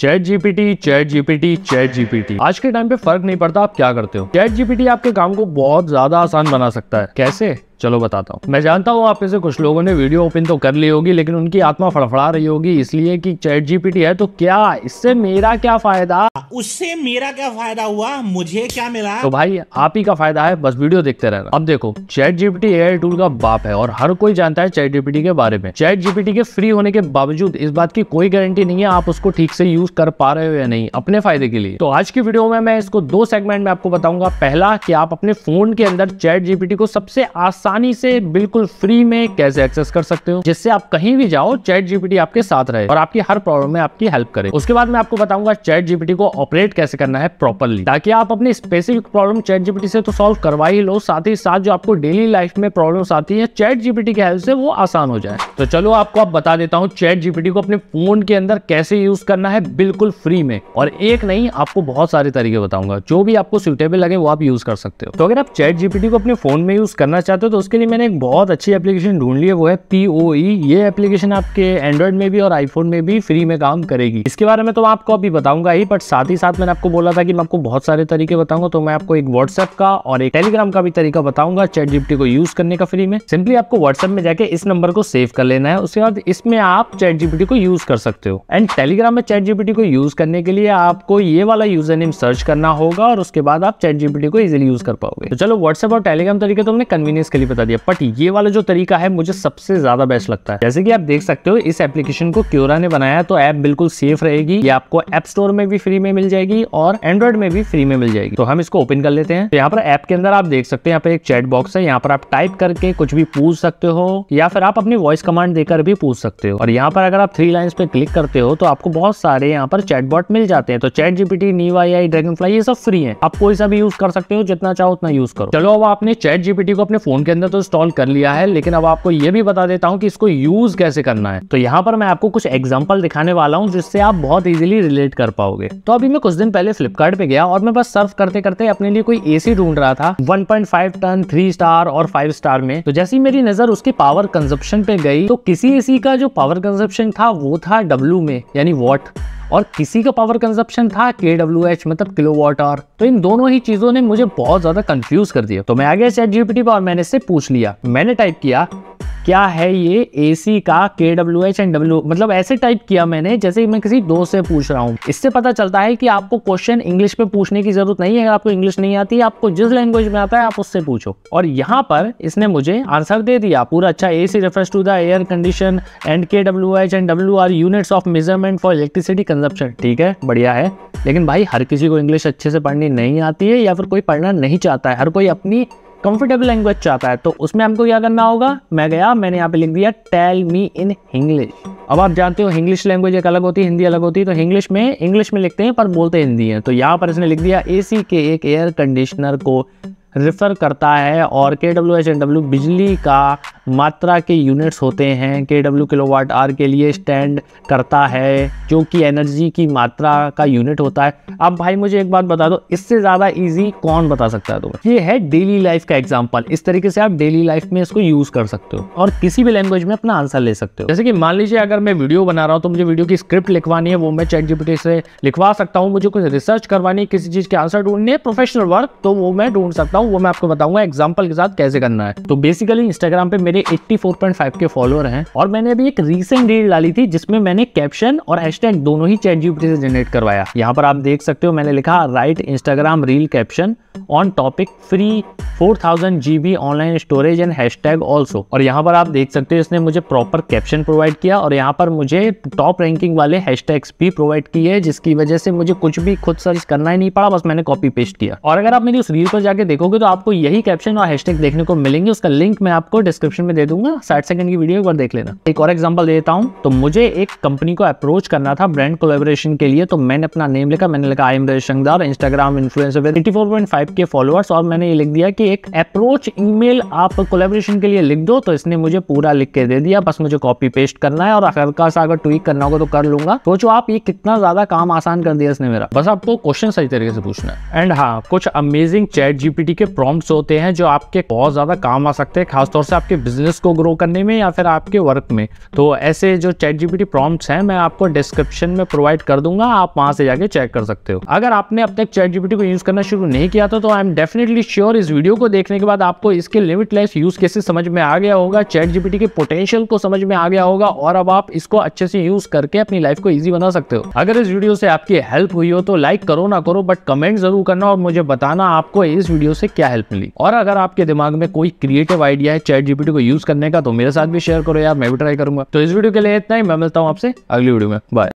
Chat ChatGPT ChatGPT ChatGPT आज के time पे फर्क नहीं पड़ता आप क्या करते हो चैट जीपीटी आपके काम को बहुत ज्यादा आसान बना सकता है कैसे चलो बताता हूँ मैं जानता हूँ आप से कुछ लोगों ने वीडियो ओपन तो कर ली होगी लेकिन उनकी आत्मा फड़फड़ा रही होगी इसलिए कि चैट जीपीटी है तो क्या इससे मेरा क्या फायदा उससे मेरा क्या फायदा हुआ मुझे क्या मिला तो भाई आप ही का फायदा है बस वीडियो देखते रहना अब देखो चैट जीपीटी ए टूल का बाप है और हर कोई जानता है चैट जीपीटी के बारे में चैट जीपीटी के फ्री होने के बावजूद इस बात की कोई गारंटी नहीं है आप उसको ठीक से यूज कर पा रहे हो या नहीं अपने फायदे के लिए तो आज की वीडियो में मैं इसको दो सेगमेंट में आपको बताऊंगा पहला की आप अपने फोन के अंदर चैट जीपीटी को सबसे आसान आसानी से बिल्कुल फ्री में कैसे एक्सेस कर सकते हो जिससे आप कहीं भी जाओ चैट जीपीटी आपके साथ रहे और आपकी हर प्रॉब्लम में आपकी हेल्प करे उसके बाद मैं आपको बताऊंगा चैट जीपीटी को ऑपरेट कैसे करना है प्रॉपरली ताकि आप अपनी स्पेसिफिक प्रॉब्लम चैट जीपीटी से तो सोल्व करवा ही लो साथ ही साथ जो आपको डेली लाइफ में प्रॉब्लम आती है चैट जीपीटी की हेल्प से वो आसान हो जाए तो चलो आपको आप बता देता हूँ चैट जीपीटी को अपने फोन के अंदर कैसे यूज करना है बिल्कुल फ्री में और एक नहीं आपको बहुत सारे तरीके बताऊंगा जो भी आपको सुटेबल लगे वो आप यूज कर सकते हो तो अगर आप चैट जीपीटी को अपने फोन में यूज करना चाहते हो तो तो उसके लिए मैंने एक बहुत अच्छी एप्लीकेशन ढूंढ ली है वो है पी e। ये एप्लीकेशन आपके एंड्रॉइड में भी और आईफोन में भी फ्री में काम करेगी इसके बारे में तो मैं आपको अभी बताऊंगा ही बट साथ ही साथ मैंने आपको बोला था कि मैं आपको बहुत सारे तरीके बताऊंगा तो मैं आपको एक व्हाट्सएप का और एक टेलीग्राम का भी तरीका बताऊंगा चैट जीपटी को यूज करने का फ्री में सिंपली आपको व्हाट्सएप में जाके इस नंबर को सेव कर लेना है उसके बाद इसमें आप चैट जीपीटी को यूज कर सकते हो एंड टेलीग्राम में चैट जीपीटी को यूज करने के लिए आपको ये वाला यूजर नेम सर्च करना होगा और उसके बाद आप चैट जीपीटी को इजिली यूज कर पाओगे तो चलो व्हाट्सएप और टेलीग्राम तरीके तो हमने कन्वीनियंस के लिए ये बता दिया बट ये वाला जो तरीका है मुझे सबसे ज़्यादा बेस्ट लगता है जैसे कि आप देख सकते हो इस एप्लीकेशन को क्योरा ने बनाया तो ऐप बिल्कुल सेफ रहेगी ये आपको एप स्टोर में भी फ्री में मिल जाएगी और एंड्रॉइड में भी फ्री में मिल जाएगी तो हम इसको ओपन कर लेते हैं तो यहाँ पर ऐप के अंदर आप देख सकते हैं यहाँ पर एक चैट बॉक्स है यहाँ पर आप टाइप करके कुछ भी पूछ सकते हो या फिर आप अपनी वॉइस कमांड देकर भी पूछ सकते हो और यहाँ पर अगर आप थ्री लाइन पे क्लिक करते हो तो आपको बहुत सारे यहाँ पर चैटबॉट मिल जाते हैं तो चैट जीपीटी नीवा या ड्रैगन ये सब फ्री है आप कोई सा भी यूज कर सकते हो जितना चाहो उतना यूज करो चलो अब आपने चैट जीपीटी को अपने फोन के अंदर तो इंस्टॉल कर लिया है लेकिन अब आपको ये भी बता देता हूँ कि इसको यूज कैसे करना है तो यहाँ पर मैं आपको कुछ एग्जाम्पल दिखाने वाला हूँ जिससे आप बहुत इजिली रिलेट कर पाओगे तो अभी मैं कुछ दिन पहले फ्लिपकार्ट पे गया और मैं बस सर्व करते करते अपने लिए कोई एसी ढूंढ रहा था वन टन थ्री स्टार और फाइव स्टार में तो जैसी मेरी नजर उसके पावर कंजप्शन पे गई तो किसी एसी का जो पावर कंजप्शन था वो था डब्ल्यू में यानी वॉट और किसी का पावर कंजप्शन था के डब्ल्यू एच मतलब किलो वॉट आवर तो इन दोनों ही चीज़ों ने मुझे बहुत ज़्यादा कंफ्यूज कर दिया तो मैं आ गया चैट जीपीटी पर और मैंने इससे पूछ लिया मैंने टाइप किया क्या है ये एसी का के डब्ल्यू एच एंड डब्ल्यू मतलब ऐसे टाइप किया मैंने जैसे मैं किसी दोस्त से पूछ रहा हूँ इससे पता चलता है कि आपको क्वेश्चन इंग्लिश में पूछने की जरूरत नहीं है आपको इंग्लिश नहीं आती आपको जिस लैंग्वेज में आता है आप उससे पूछो और यहाँ पर इसने मुझे आंसर दे दिया पूरा अच्छा A C refers to the air condition and K W H and W R units of measurement for electricity consumption ठीक है बढ़िया है लेकिन भाई हर किसी को इंग्लिश अच्छे से पढ़नी नहीं आती है या फिर कोई पढ़ना नहीं चाहता है हर कोई अपनी कंफर्टेबल लैंग्वेज चाहता है तो उसमें हमको क्या करना होगा मैं गया मैंने यहाँ पे लिख दिया टेल मी इन इंग्लिश अब आप जानते हो इंग्लिश लैंग्वेज एक अलग होती है हिंदी अलग होती है तो इंग्लिश में इंग्लिश में लिखते हैं पर बोलते हिंदी हैं तो यहाँ पर इसने लिख दिया ए के एक एयर कंडीशनर को रेफर करता है और के डब्ल्यू एच एन डब्ल्यू बिजली का मात्रा के यूनिट्स होते हैं के डब्ल्यू किलो वाट आर के लिए स्टैंड करता है जो कि एनर्जी की मात्रा का यूनिट होता है अब भाई मुझे एक बात बता दो इससे ज़्यादा इजी कौन बता सकता है तुम्हें ये है डेली लाइफ का एग्जांपल इस तरीके से आप डेली लाइफ में इसको यूज़ कर सकते हो और किसी भी लैंग्वेज में अपना आंसर ले सकते हो जैसे कि मान लीजिए अगर मैं वीडियो बना रहा हूँ तो मुझे वीडियो की स्क्रिप्ट लिखवानी है वो मैं चैट जीपीटी से लिखवा सकता हूँ मुझे कुछ रिसर्च करवानी है किसी चीज़ के आंसर ढूंढने प्रोफेशनल वर्क तो वो मैं ढूंढ सकता हूँ हूँ वो मैं आपको बताऊंगा एग्जाम्पल के साथ कैसे करना है तो बेसिकली इंस्टाग्राम पे मेरे 84.5 के फॉलोअर हैं और मैंने अभी एक रीसेंट डील डाली थी जिसमें मैंने कैप्शन और हैशटैग दोनों ही चैट जीपीटी से जनरेट करवाया यहाँ पर आप देख सकते हो मैंने लिखा write Instagram reel caption on topic free 4000 GB online storage and hashtag also और यहाँ पर आप देख सकते हो इसने मुझे प्रॉपर कैप्शन प्रोवाइड किया और यहाँ पर मुझे टॉप रैंकिंग वाले हैशटैग्स भी प्रोवाइड किए जिसकी वजह से मुझे कुछ भी खुद सर्च करना ही नहीं पड़ा बस मैंने कॉपी पेस्ट किया और अगर आप मेरी उस रील पर जाके देखो देखोगे तो आपको यही कैप्शन और हैशटैग देखने को मिलेंगे उसका लिंक मैं आपको डिस्क्रिप्शन में दे दूंगा साठ सेकंड की वीडियो एक बार देख लेना एक और एग्जाम्पल देता हूँ तो मुझे एक कंपनी को अप्रोच करना था ब्रांड कोलेबोरेशन के लिए तो मैंने अपना नेम लिखा मैंने लिखा I am Ravi Instagram influencer at four point five K followers और मैंने ये लिख दिया कि एक अप्रोच ई आप कोलेबोरेशन के लिए लिख दो तो इसने मुझे पूरा लिख के दे दिया बस मुझे कॉपी पेस्ट करना है और हल्का सा अगर ट्वीट करना होगा तो कर लूंगा सोचो आप ये कितना ज्यादा काम आसान कर दिया इसने मेरा बस आपको क्वेश्चन सही तरीके से पूछना है एंड हाँ कुछ अमेजिंग चैट जीपीटी के प्रॉम्प्ट्स होते हैं जो आपके बहुत ज़्यादा काम आ सकते हैं खासतौर से आपके बिजनेस को ग्रो करने में या फिर आपके वर्क में तो ऐसे जो चैट जीपीटी प्रॉम्प्ट्स हैं मैं आपको डिस्क्रिप्शन में प्रोवाइड कर दूंगा आप वहाँ से जाके चेक कर सकते हो अगर आपने अब तक चैट जीपीटी को यूज़ करना शुरू नहीं किया था तो आई एम डेफिनेटली श्योर इस वीडियो को देखने के बाद आपको इसके लिमिटलेस यूज़ कैसे समझ में आ गया होगा चैट जीपीटी के पोटेंशियल को समझ में आ गया होगा और अब आप इसको अच्छे से यूज़ करके अपनी लाइफ को ईजी बना सकते हो अगर इस वीडियो से आपकी हेल्प हुई हो तो लाइक करो ना करो बट कमेंट जरूर करना और मुझे बताना आपको इस वीडियो से से क्या हेल्प मिली और अगर आपके दिमाग में कोई क्रिएटिव आइडिया है चैट जीपीटी को यूज करने का तो मेरे साथ भी शेयर करो यार मैं भी ट्राई करूंगा तो इस वीडियो के लिए इतना ही मैं मिलता हूँ आपसे अगली वीडियो में बाय